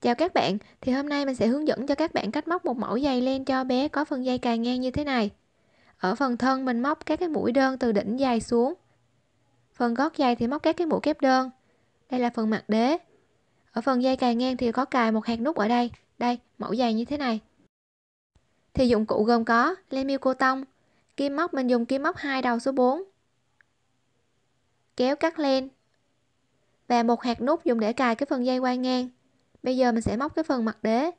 Chào các bạn, thì hôm nay mình sẽ hướng dẫn cho các bạn cách móc một mẫu dây len cho bé có phần dây cài ngang như thế này. Ở phần thân mình móc các cái mũi đơn từ đỉnh dài xuống. Phần gót giày thì móc các cái mũi kép đơn. Đây là phần mặt đế. Ở phần dây cài ngang thì có cài một hạt nút ở đây. Đây, mẫu giày như thế này. Thì dụng cụ gồm có len miêu cô tông, kim móc mình dùng kim móc hai đầu số 4. Kéo cắt len và một hạt nút dùng để cài cái phần dây quay ngang Bây giờ mình sẽ móc cái phần mặt đế.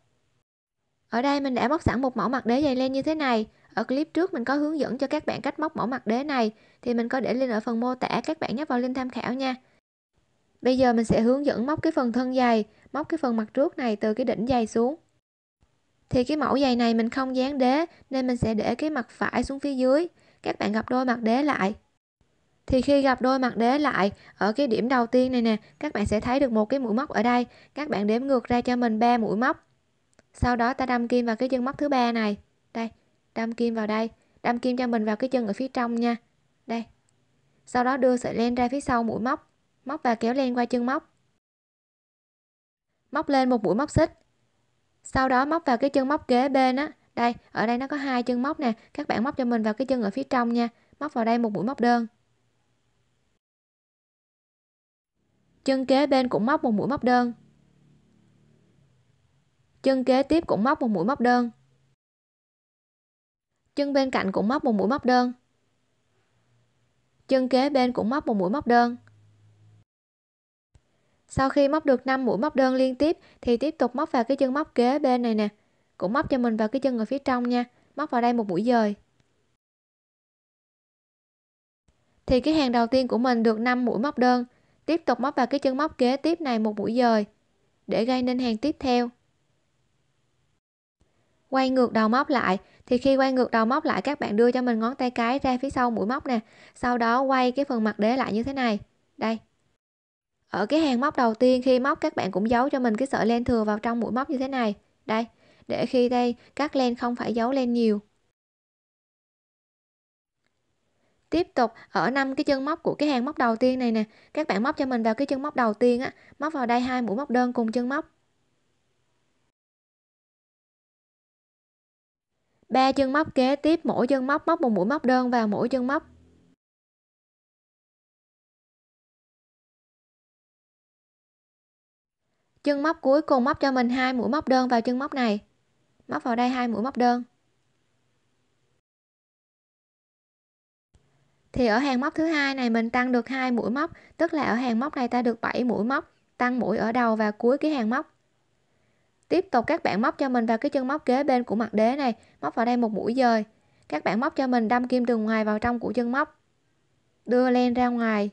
Ở đây mình đã móc sẵn một mẫu mặt đế dày len như thế này. Ở clip trước mình có hướng dẫn cho các bạn cách móc mẫu mặt đế này thì mình có để link ở phần mô tả các bạn nhấp vào link tham khảo nha. Bây giờ mình sẽ hướng dẫn móc cái phần thân dày, móc cái phần mặt trước này từ cái đỉnh dày xuống. Thì cái mẫu dày này mình không dán đế nên mình sẽ để cái mặt phải xuống phía dưới. Các bạn gặp đôi mặt đế lại thì khi gặp đôi mặt đế lại ở cái điểm đầu tiên này nè các bạn sẽ thấy được một cái mũi móc ở đây các bạn đếm ngược ra cho mình ba mũi móc sau đó ta đâm kim vào cái chân móc thứ ba này đây đâm kim vào đây đâm kim cho mình vào cái chân ở phía trong nha đây sau đó đưa sợi len ra phía sau mũi móc móc và kéo len qua chân móc móc lên một mũi móc xích sau đó móc vào cái chân móc kế bên á đây ở đây nó có hai chân móc nè các bạn móc cho mình vào cái chân ở phía trong nha móc vào đây một mũi móc đơn chân kế bên cũng móc một mũi móc đơn chân kế tiếp cũng móc một mũi móc đơn chân bên cạnh cũng móc một mũi móc đơn chân kế bên cũng móc một mũi móc đơn sau khi móc được 5 mũi móc đơn liên tiếp thì tiếp tục móc vào cái chân móc kế bên này nè cũng móc cho mình vào cái chân ở phía trong nha móc vào đây một mũi dời thì cái hàng đầu tiên của mình được 5 mũi móc đơn tiếp tục móc vào cái chân móc kế tiếp này một mũi dời để gây nên hàng tiếp theo quay ngược đầu móc lại thì khi quay ngược đầu móc lại các bạn đưa cho mình ngón tay cái ra phía sau mũi móc nè sau đó quay cái phần mặt đế lại như thế này đây ở cái hàng móc đầu tiên khi móc các bạn cũng giấu cho mình cái sợi len thừa vào trong mũi móc như thế này đây để khi đây các len không phải giấu len nhiều tiếp tục ở năm cái chân móc của cái hàng móc đầu tiên này nè các bạn móc cho mình vào cái chân móc đầu tiên á móc vào đây hai mũi móc đơn cùng chân móc ba chân móc kế tiếp mỗi chân móc móc một mũi móc đơn vào mỗi chân móc chân móc cuối cùng móc cho mình hai mũi móc đơn vào chân móc này móc vào đây hai mũi móc đơn thì ở hàng móc thứ hai này mình tăng được hai mũi móc tức là ở hàng móc này ta được 7 mũi móc tăng mũi ở đầu và cuối cái hàng móc tiếp tục các bạn móc cho mình vào cái chân móc kế bên của mặt đế này móc vào đây một mũi dời các bạn móc cho mình đâm kim từ ngoài vào trong của chân móc đưa len ra ngoài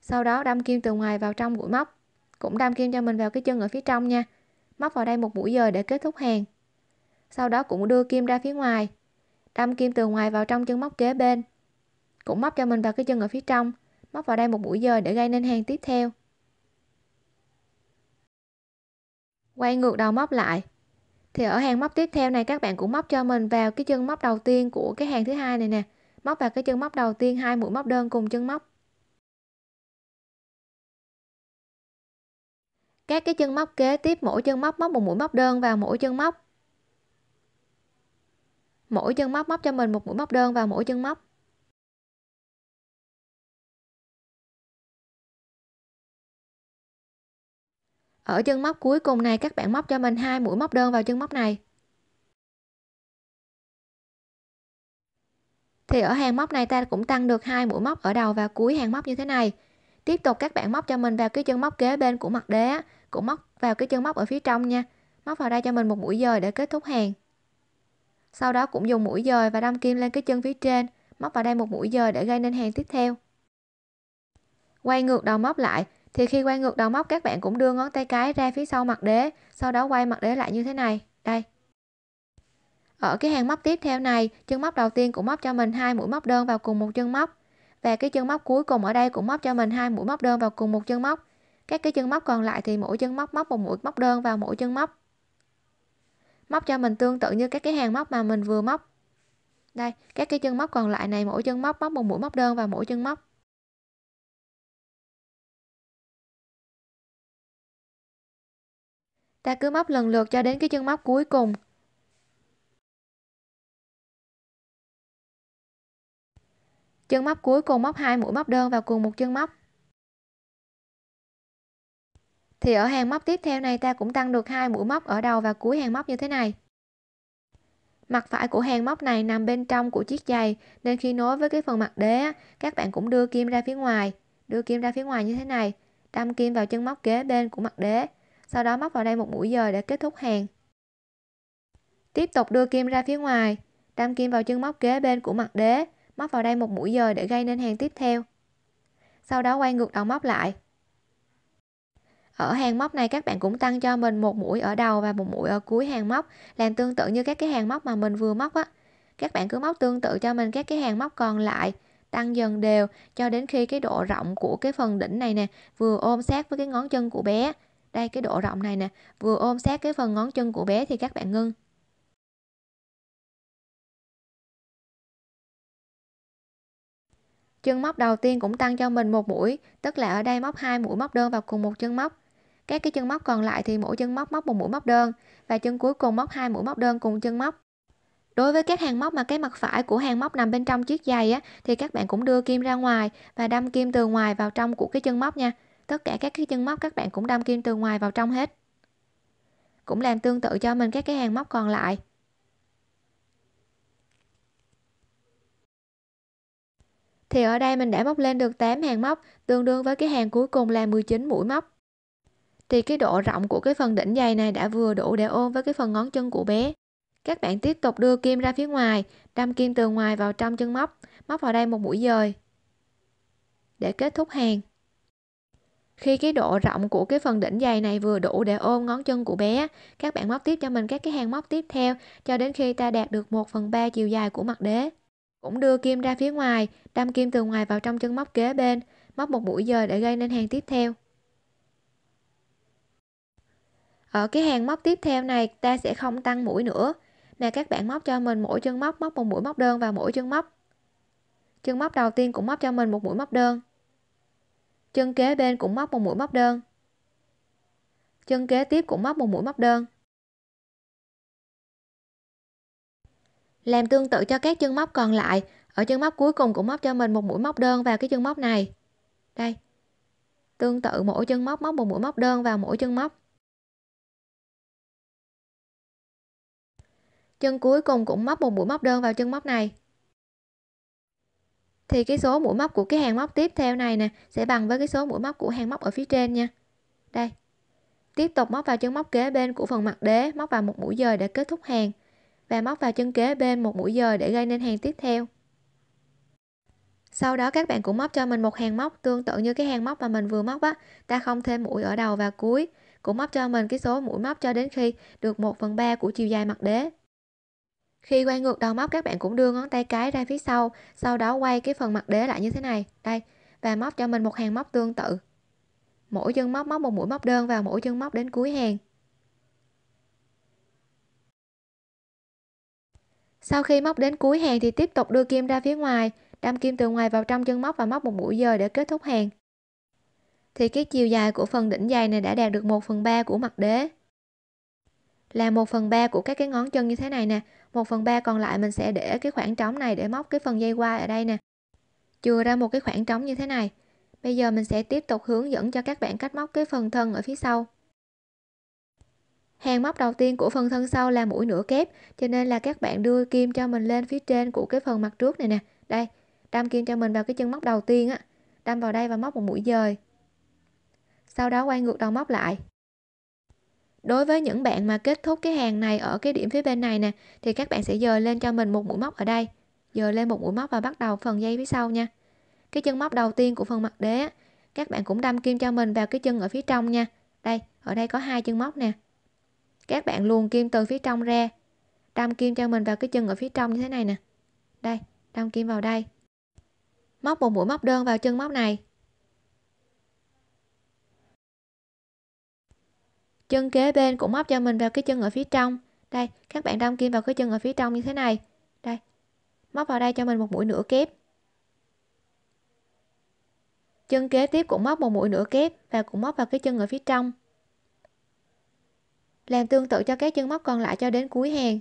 sau đó đâm kim từ ngoài vào trong mũi móc cũng đâm kim cho mình vào cái chân ở phía trong nha móc vào đây một mũi dời để kết thúc hàng sau đó cũng đưa kim ra phía ngoài đâm kim từ ngoài vào trong chân móc kế bên cũng móc cho mình vào cái chân ở phía trong Móc vào đây một mũi dời để gây nên hàng tiếp theo Quay ngược đầu móc lại Thì ở hàng móc tiếp theo này các bạn cũng móc cho mình vào cái chân móc đầu tiên của cái hàng thứ hai này nè Móc vào cái chân móc đầu tiên hai mũi móc đơn cùng chân móc các cái chân móc kế tiếp mỗi chân móc móc một mũi móc đơn vào mỗi chân móc mỗi chân móc móc cho mình một mũi móc đơn vào mỗi chân móc ở chân móc cuối cùng này các bạn móc cho mình hai mũi móc đơn vào chân móc này thì ở hàng móc này ta cũng tăng được hai mũi móc ở đầu và cuối hàng móc như thế này tiếp tục các bạn móc cho mình vào cái chân móc kế bên của mặt đế cũng móc vào cái chân móc ở phía trong nha móc vào đây cho mình một mũi dời để kết thúc hàng sau đó cũng dùng mũi dời và đâm kim lên cái chân phía trên móc vào đây một mũi dời để gây nên hàng tiếp theo quay ngược đầu móc lại thì khi quay ngược đầu móc các bạn cũng đưa ngón tay cái ra phía sau mặt đế sau đó quay mặt đế lại như thế này đây ở cái hàng móc tiếp theo này chân móc đầu tiên cũng móc cho mình hai mũi móc đơn vào cùng một chân móc và cái chân móc cuối cùng ở đây cũng móc cho mình hai mũi móc đơn vào cùng một chân móc các cái chân móc còn lại thì mỗi chân móc móc một mũi móc đơn vào mỗi chân móc móc cho mình tương tự như các cái hàng móc mà mình vừa móc đây các cái chân móc còn lại này mỗi chân móc móc một mũi móc đơn vào mỗi chân móc ta cứ móc lần lượt cho đến cái chân móc cuối cùng chân móc cuối cùng móc hai mũi móc đơn vào cùng một chân móc thì ở hàng móc tiếp theo này ta cũng tăng được hai mũi móc ở đầu và cuối hàng móc như thế này mặt phải của hàng móc này nằm bên trong của chiếc giày nên khi nối với cái phần mặt đế các bạn cũng đưa kim ra phía ngoài đưa kim ra phía ngoài như thế này đâm kim vào chân móc kế bên của mặt đế sau đó móc vào đây một mũi dời để kết thúc hàng. Tiếp tục đưa kim ra phía ngoài, đâm kim vào chân móc kế bên của mặt đế, móc vào đây một mũi dời để gây nên hàng tiếp theo. Sau đó quay ngược đầu móc lại. Ở hàng móc này các bạn cũng tăng cho mình một mũi ở đầu và một mũi ở cuối hàng móc, làm tương tự như các cái hàng móc mà mình vừa móc á. Các bạn cứ móc tương tự cho mình các cái hàng móc còn lại, tăng dần đều cho đến khi cái độ rộng của cái phần đỉnh này nè vừa ôm sát với cái ngón chân của bé đây cái độ rộng này nè vừa ôm sát cái phần ngón chân của bé thì các bạn ngưng chân móc đầu tiên cũng tăng cho mình một mũi tức là ở đây móc hai mũi móc đơn vào cùng một chân móc các cái chân móc còn lại thì mỗi chân móc móc một mũi móc đơn và chân cuối cùng móc hai mũi móc đơn cùng chân móc đối với các hàng móc mà cái mặt phải của hàng móc nằm bên trong chiếc giày á thì các bạn cũng đưa kim ra ngoài và đâm kim từ ngoài vào trong của cái chân móc nha tất cả các cái chân móc các bạn cũng đâm kim từ ngoài vào trong hết cũng làm tương tự cho mình các cái hàng móc còn lại thì ở đây mình đã móc lên được 8 hàng móc tương đương với cái hàng cuối cùng là 19 mũi móc thì cái độ rộng của cái phần đỉnh dày này đã vừa đủ để ôm với cái phần ngón chân của bé các bạn tiếp tục đưa kim ra phía ngoài đâm kim từ ngoài vào trong chân móc móc vào đây một mũi dời để kết thúc hàng khi cái độ rộng của cái phần đỉnh dày này vừa đủ để ôm ngón chân của bé, các bạn móc tiếp cho mình các cái hàng móc tiếp theo cho đến khi ta đạt được 1 phần 3 chiều dài của mặt đế. Cũng đưa kim ra phía ngoài, đâm kim từ ngoài vào trong chân móc kế bên, móc một mũi giờ để gây nên hàng tiếp theo. Ở cái hàng móc tiếp theo này ta sẽ không tăng mũi nữa. mà các bạn móc cho mình mỗi chân móc móc một mũi móc đơn vào mỗi chân móc. Chân móc đầu tiên cũng móc cho mình một mũi móc đơn chân kế bên cũng móc một mũi móc đơn chân kế tiếp cũng móc một mũi móc đơn làm tương tự cho các chân móc còn lại ở chân móc cuối cùng cũng móc cho mình một mũi móc đơn vào cái chân móc này đây tương tự mỗi chân móc móc một mũi móc đơn vào mỗi chân móc chân cuối cùng cũng móc một mũi móc đơn vào chân móc này thì cái số mũi móc của cái hàng móc tiếp theo này nè sẽ bằng với cái số mũi móc của hàng móc ở phía trên nha đây tiếp tục móc vào chân móc kế bên của phần mặt đế móc vào một mũi dời để kết thúc hàng và móc vào chân kế bên một mũi dời để gây nên hàng tiếp theo sau đó các bạn cũng móc cho mình một hàng móc tương tự như cái hàng móc mà mình vừa móc á ta không thêm mũi ở đầu và cuối cũng móc cho mình cái số mũi móc cho đến khi được 1 phần 3 của chiều dài mặt đế khi quay ngược đầu móc các bạn cũng đưa ngón tay cái ra phía sau, sau đó quay cái phần mặt đế lại như thế này, đây, và móc cho mình một hàng móc tương tự. Mỗi chân móc móc một mũi móc đơn vào mỗi chân móc đến cuối hàng. Sau khi móc đến cuối hàng thì tiếp tục đưa kim ra phía ngoài, đâm kim từ ngoài vào trong chân móc và móc một mũi dời để kết thúc hàng. Thì cái chiều dài của phần đỉnh dài này đã đạt được 1 phần 3 của mặt đế là 1 phần 3 của các cái ngón chân như thế này nè 1 phần 3 còn lại mình sẽ để cái khoảng trống này để móc cái phần dây qua ở đây nè chừa ra một cái khoảng trống như thế này bây giờ mình sẽ tiếp tục hướng dẫn cho các bạn cách móc cái phần thân ở phía sau hàng móc đầu tiên của phần thân sau là mũi nửa kép cho nên là các bạn đưa kim cho mình lên phía trên của cái phần mặt trước này nè đây đâm kim cho mình vào cái chân móc đầu tiên á đâm vào đây và móc một mũi dời sau đó quay ngược đầu móc lại đối với những bạn mà kết thúc cái hàng này ở cái điểm phía bên này nè thì các bạn sẽ dời lên cho mình một mũi móc ở đây dời lên một mũi móc và bắt đầu phần dây phía sau nha cái chân móc đầu tiên của phần mặt đế các bạn cũng đâm kim cho mình vào cái chân ở phía trong nha đây ở đây có hai chân móc nè các bạn luồn kim từ phía trong ra đâm kim cho mình vào cái chân ở phía trong như thế này nè đây đâm kim vào đây móc một mũi móc đơn vào chân móc này chân kế bên cũng móc cho mình vào cái chân ở phía trong đây các bạn đâm kim vào cái chân ở phía trong như thế này đây móc vào đây cho mình một mũi nửa kép chân kế tiếp cũng móc một mũi nửa kép và cũng móc vào cái chân ở phía trong làm tương tự cho các chân móc còn lại cho đến cuối hàng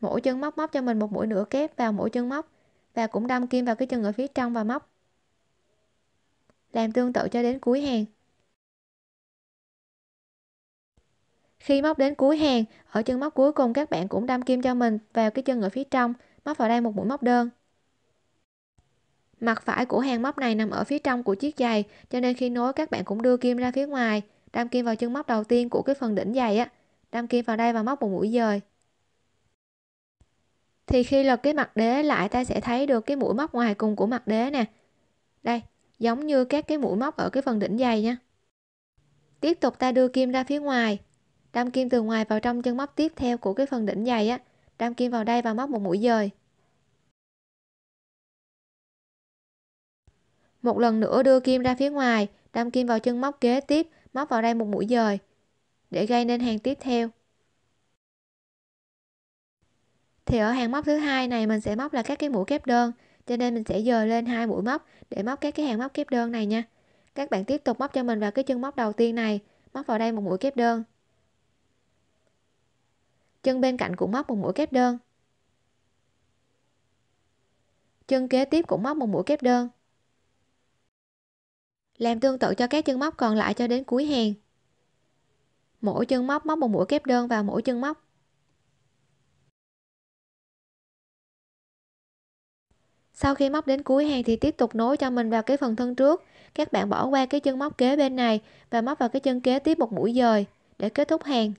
mỗi chân móc móc cho mình một mũi nửa kép vào mỗi chân móc và cũng đâm kim vào cái chân ở phía trong và móc làm tương tự cho đến cuối hàng Khi móc đến cuối hàng, ở chân móc cuối cùng các bạn cũng đâm kim cho mình vào cái chân ở phía trong, móc vào đây một mũi móc đơn. Mặt phải của hàng móc này nằm ở phía trong của chiếc giày, cho nên khi nối các bạn cũng đưa kim ra phía ngoài, đâm kim vào chân móc đầu tiên của cái phần đỉnh giày á, đâm kim vào đây và móc một mũi dời. Thì khi lật cái mặt đế lại ta sẽ thấy được cái mũi móc ngoài cùng của mặt đế nè. Đây, giống như các cái mũi móc ở cái phần đỉnh giày nha. Tiếp tục ta đưa kim ra phía ngoài, đâm kim từ ngoài vào trong chân móc tiếp theo của cái phần đỉnh giày á đâm kim vào đây và móc một mũi dời một lần nữa đưa kim ra phía ngoài đâm kim vào chân móc kế tiếp móc vào đây một mũi dời để gây nên hàng tiếp theo thì ở hàng móc thứ hai này mình sẽ móc là các cái mũi kép đơn cho nên mình sẽ dời lên hai mũi móc để móc các cái hàng móc kép đơn này nha các bạn tiếp tục móc cho mình vào cái chân móc đầu tiên này móc vào đây một mũi kép đơn chân bên cạnh cũng móc một mũi kép đơn chân kế tiếp cũng móc một mũi kép đơn làm tương tự cho các chân móc còn lại cho đến cuối hàng mỗi chân móc móc một mũi kép đơn vào mỗi chân móc sau khi móc đến cuối hàng thì tiếp tục nối cho mình vào cái phần thân trước các bạn bỏ qua cái chân móc kế bên này và móc vào cái chân kế tiếp một mũi dời để kết thúc hàng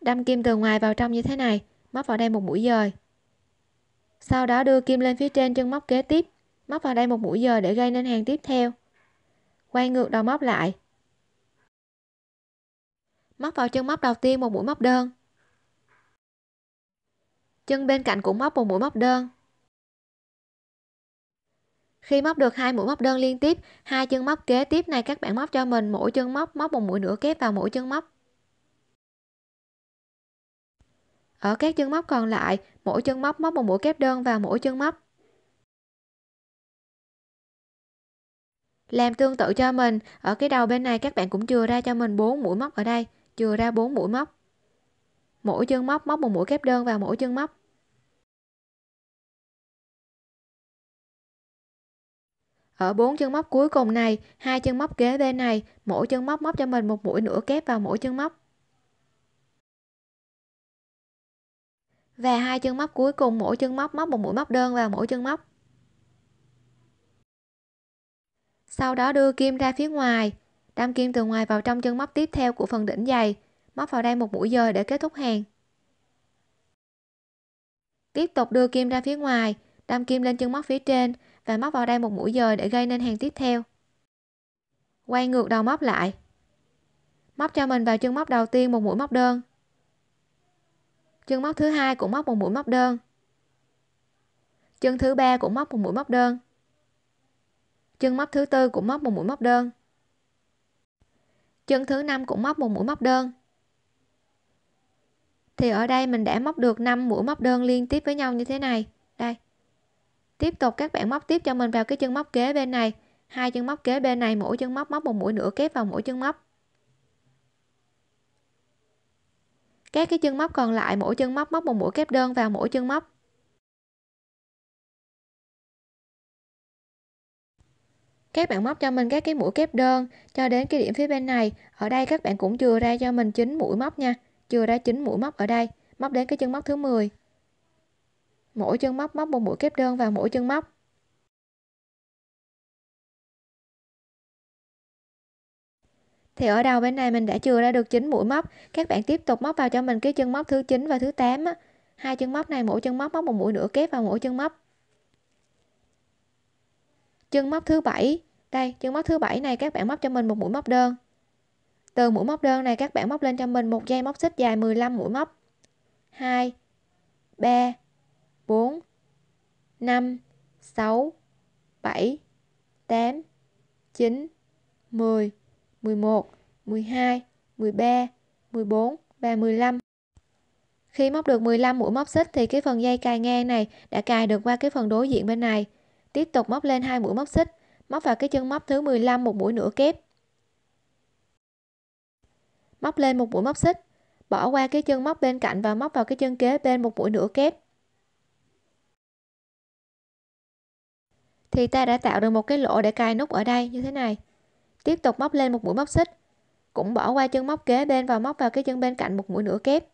Đâm kim từ ngoài vào trong như thế này, móc vào đây một mũi dời. Sau đó đưa kim lên phía trên chân móc kế tiếp, móc vào đây một mũi dời để gây nên hàng tiếp theo. Quay ngược đầu móc lại. Móc vào chân móc đầu tiên một mũi móc đơn. Chân bên cạnh cũng móc một mũi móc đơn. Khi móc được hai mũi móc đơn liên tiếp, hai chân móc kế tiếp này các bạn móc cho mình mỗi chân móc móc một mũi nữa kép vào mỗi chân móc Ở các chân móc còn lại, mỗi chân móc móc một mũi kép đơn vào mỗi chân móc. Làm tương tự cho mình, ở cái đầu bên này các bạn cũng chừa ra cho mình 4 mũi móc ở đây, chừa ra 4 mũi móc. Mỗi chân móc móc một mũi kép đơn vào mỗi chân móc. Ở 4 chân móc cuối cùng này, hai chân móc kế bên này, mỗi chân móc móc cho mình một mũi nửa kép vào mỗi chân móc. và hai chân móc cuối cùng mỗi chân móc móc một mũi móc đơn vào mỗi chân móc sau đó đưa kim ra phía ngoài đâm kim từ ngoài vào trong chân móc tiếp theo của phần đỉnh giày móc vào đây một mũi dời để kết thúc hàng tiếp tục đưa kim ra phía ngoài đâm kim lên chân móc phía trên và móc vào đây một mũi dời để gây nên hàng tiếp theo quay ngược đầu móc lại móc cho mình vào chân móc đầu tiên một mũi móc đơn chân móc thứ hai cũng móc một mũi móc đơn chân thứ ba cũng móc một mũi móc đơn chân móc thứ tư cũng móc một mũi móc đơn chân thứ năm cũng móc một mũi móc đơn thì ở đây mình đã móc được 5 mũi móc đơn liên tiếp với nhau như thế này đây tiếp tục các bạn móc tiếp cho mình vào cái chân móc kế bên này hai chân móc kế bên này mỗi chân móc móc một mũi nữa kép vào mỗi chân móc các cái chân móc còn lại mỗi chân móc móc một mũi kép đơn vào mỗi chân móc các bạn móc cho mình các cái mũi kép đơn cho đến cái điểm phía bên này ở đây các bạn cũng chừa ra cho mình chín mũi móc nha chừa ra chín mũi móc ở đây móc đến cái chân móc thứ 10 mỗi chân móc móc một mũi kép đơn vào mỗi chân móc thì ở đầu bên này mình đã chừa ra được 9 mũi móc các bạn tiếp tục móc vào cho mình cái chân móc thứ 9 và thứ 8 hai chân móc này mỗi chân móc móc một mũi nửa kép vào mỗi chân móc chân móc thứ bảy đây chân móc thứ bảy này các bạn móc cho mình một mũi móc đơn từ mũi móc đơn này các bạn móc lên cho mình một dây móc xích dài 15 mũi móc 2 3 4 5 6 7 8 9 10 11, 12, 13, 14 và 15. Khi móc được 15 mũi móc xích thì cái phần dây cài ngang này đã cài được qua cái phần đối diện bên này. Tiếp tục móc lên hai mũi móc xích, móc vào cái chân móc thứ 15 một mũi nửa kép. Móc lên một mũi móc xích, bỏ qua cái chân móc bên cạnh và móc vào cái chân kế bên một mũi nửa kép. Thì ta đã tạo được một cái lỗ để cài nút ở đây như thế này tiếp tục móc lên một mũi móc xích cũng bỏ qua chân móc kế bên và móc vào cái chân bên cạnh một mũi nửa kép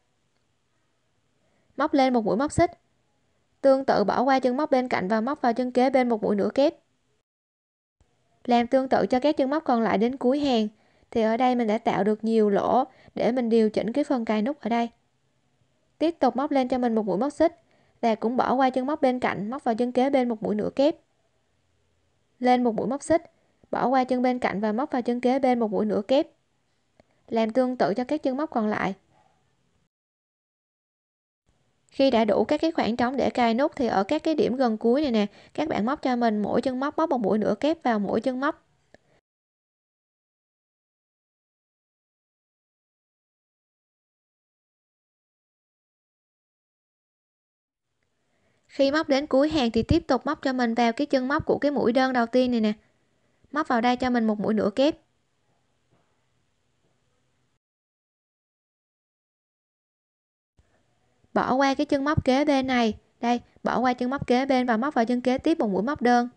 móc lên một mũi móc xích tương tự bỏ qua chân móc bên cạnh và móc vào chân kế bên một mũi nửa kép làm tương tự cho các chân móc còn lại đến cuối hàng thì ở đây mình đã tạo được nhiều lỗ để mình điều chỉnh cái phần cài nút ở đây tiếp tục móc lên cho mình một mũi móc xích và cũng bỏ qua chân móc bên cạnh móc vào chân kế bên một mũi nửa kép lên một mũi móc xích bỏ qua chân bên cạnh và móc vào chân kế bên một mũi nửa kép làm tương tự cho các chân móc còn lại khi đã đủ các cái khoảng trống để cài nút thì ở các cái điểm gần cuối này nè các bạn móc cho mình mỗi chân móc móc một mũi nửa kép vào mỗi chân móc khi móc đến cuối hàng thì tiếp tục móc cho mình vào cái chân móc của cái mũi đơn đầu tiên này nè móc vào đây cho mình một mũi nửa kép bỏ qua cái chân móc kế bên này đây bỏ qua chân móc kế bên và móc vào chân kế tiếp một mũi móc đơn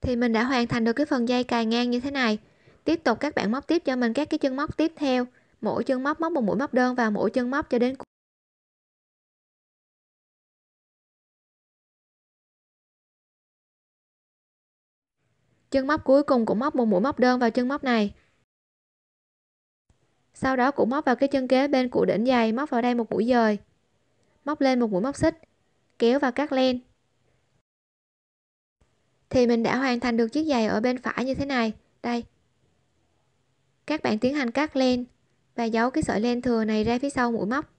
thì mình đã hoàn thành được cái phần dây cài ngang như thế này tiếp tục các bạn móc tiếp cho mình các cái chân móc tiếp theo mỗi chân móc móc một mũi móc đơn và mỗi chân móc cho đến cuối chân móc cuối cùng cũng móc một mũi móc đơn vào chân móc này sau đó cũng móc vào cái chân kế bên của đỉnh dày móc vào đây một mũi dời móc lên một mũi móc xích kéo và cắt len thì mình đã hoàn thành được chiếc giày ở bên phải như thế này đây các bạn tiến hành cắt len và giấu cái sợi len thừa này ra phía sau mũi móc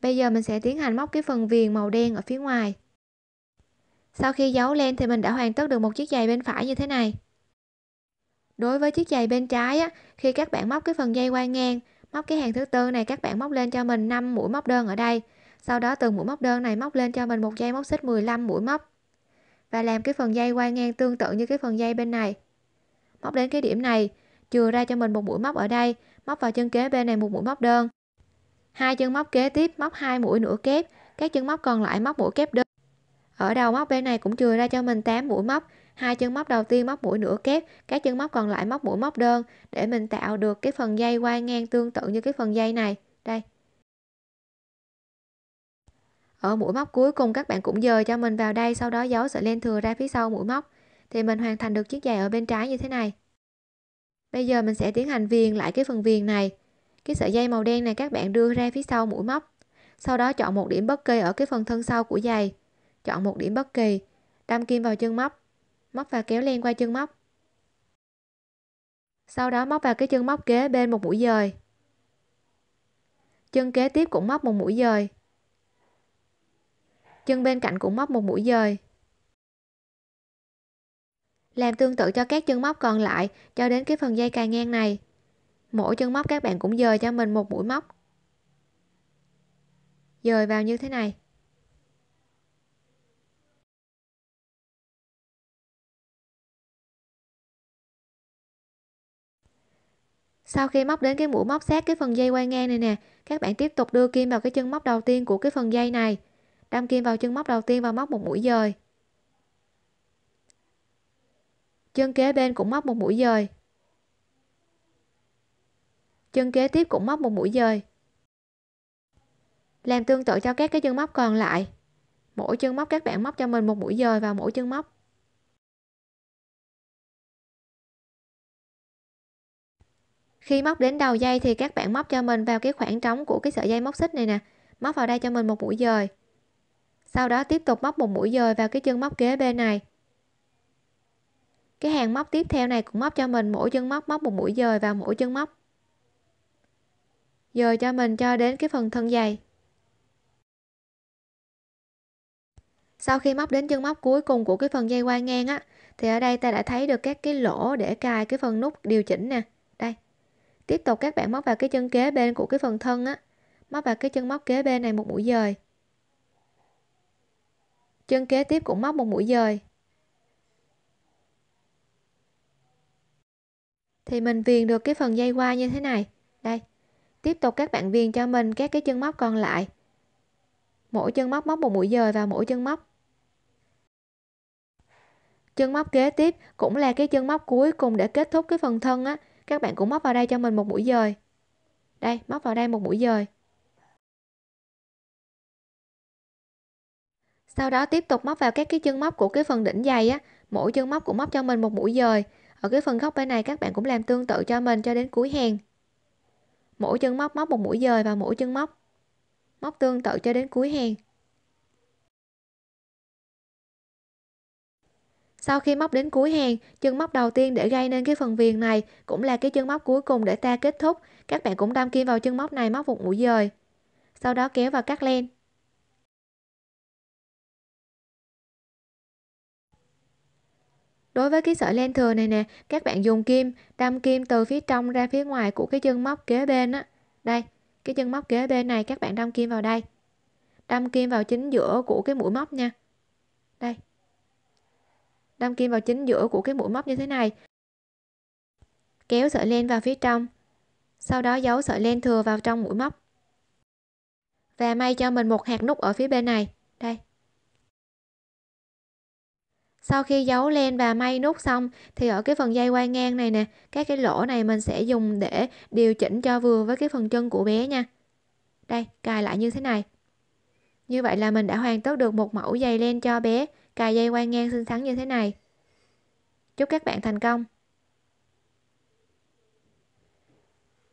bây giờ mình sẽ tiến hành móc cái phần viền màu đen ở phía ngoài sau khi giấu len thì mình đã hoàn tất được một chiếc giày bên phải như thế này. Đối với chiếc giày bên trái á, khi các bạn móc cái phần dây qua ngang, móc cái hàng thứ tư này các bạn móc lên cho mình 5 mũi móc đơn ở đây. Sau đó từ mũi móc đơn này móc lên cho mình một dây móc xích 15 mũi móc. Và làm cái phần dây qua ngang tương tự như cái phần dây bên này. Móc đến cái điểm này, chừa ra cho mình một mũi móc ở đây, móc vào chân kế bên này một mũi móc đơn. Hai chân móc kế tiếp móc hai mũi nửa kép, các chân móc còn lại móc mũi kép đơn ở đầu móc bên này cũng chừa ra cho mình 8 mũi móc hai chân móc đầu tiên móc mũi nửa kép các chân móc còn lại móc mũi móc đơn để mình tạo được cái phần dây quay ngang tương tự như cái phần dây này đây ở mũi móc cuối cùng các bạn cũng dời cho mình vào đây sau đó giấu sợi len thừa ra phía sau mũi móc thì mình hoàn thành được chiếc giày ở bên trái như thế này bây giờ mình sẽ tiến hành viền lại cái phần viền này cái sợi dây màu đen này các bạn đưa ra phía sau mũi móc sau đó chọn một điểm bất kỳ ở cái phần thân sau của giày Chọn một điểm bất kỳ, đâm kim vào chân móc, móc và kéo len qua chân móc. Sau đó móc vào cái chân móc kế bên một mũi dời. Chân kế tiếp cũng móc một mũi dời. Chân bên cạnh cũng móc một mũi dời. Làm tương tự cho các chân móc còn lại cho đến cái phần dây cài ngang này. Mỗi chân móc các bạn cũng dời cho mình một mũi móc. Dời vào như thế này. sau khi móc đến cái mũi móc sát cái phần dây quay ngang này nè các bạn tiếp tục đưa kim vào cái chân móc đầu tiên của cái phần dây này đâm kim vào chân móc đầu tiên và móc một mũi dời chân kế bên cũng móc một mũi dời chân kế tiếp cũng móc một mũi dời làm tương tự cho các cái chân móc còn lại mỗi chân móc các bạn móc cho mình một mũi dời vào mỗi chân móc khi móc đến đầu dây thì các bạn móc cho mình vào cái khoảng trống của cái sợi dây móc xích này nè móc vào đây cho mình một mũi dời sau đó tiếp tục móc một mũi dời vào cái chân móc kế bên này cái hàng móc tiếp theo này cũng móc cho mình mỗi chân móc móc một mũi dời vào mỗi chân móc dời cho mình cho đến cái phần thân dày sau khi móc đến chân móc cuối cùng của cái phần dây quai ngang á thì ở đây ta đã thấy được các cái lỗ để cài cái phần nút điều chỉnh nè tiếp tục các bạn móc vào cái chân kế bên của cái phần thân á móc vào cái chân móc kế bên này một mũi dời chân kế tiếp cũng móc một mũi dời thì mình viền được cái phần dây qua như thế này đây tiếp tục các bạn viền cho mình các cái chân móc còn lại mỗi chân móc móc một mũi dời vào mỗi chân móc chân móc kế tiếp cũng là cái chân móc cuối cùng để kết thúc cái phần thân á các bạn cũng móc vào đây cho mình một mũi dời đây móc vào đây một mũi dời sau đó tiếp tục móc vào các cái chân móc của cái phần đỉnh dày á mỗi chân móc cũng móc cho mình một mũi dời ở cái phần góc bên này các bạn cũng làm tương tự cho mình cho đến cuối hàng mỗi chân móc móc một mũi dời vào mỗi chân móc móc tương tự cho đến cuối hàng Sau khi móc đến cuối hàng, chân móc đầu tiên để gây nên cái phần viền này cũng là cái chân móc cuối cùng để ta kết thúc. Các bạn cũng đâm kim vào chân móc này móc một mũi dời. Sau đó kéo vào cắt len. Đối với cái sợi len thừa này nè, các bạn dùng kim, đâm kim từ phía trong ra phía ngoài của cái chân móc kế bên á. Đây, cái chân móc kế bên này các bạn đâm kim vào đây. Đâm kim vào chính giữa của cái mũi móc nha. Đây đâm kim vào chính giữa của cái mũi móc như thế này kéo sợi len vào phía trong sau đó giấu sợi len thừa vào trong mũi móc và may cho mình một hạt nút ở phía bên này đây sau khi giấu len và may nút xong thì ở cái phần dây quay ngang này nè các cái lỗ này mình sẽ dùng để điều chỉnh cho vừa với cái phần chân của bé nha đây cài lại như thế này như vậy là mình đã hoàn tất được một mẫu dây len cho bé cài dây quay ngang xinh xắn như thế này. Chúc các bạn thành công!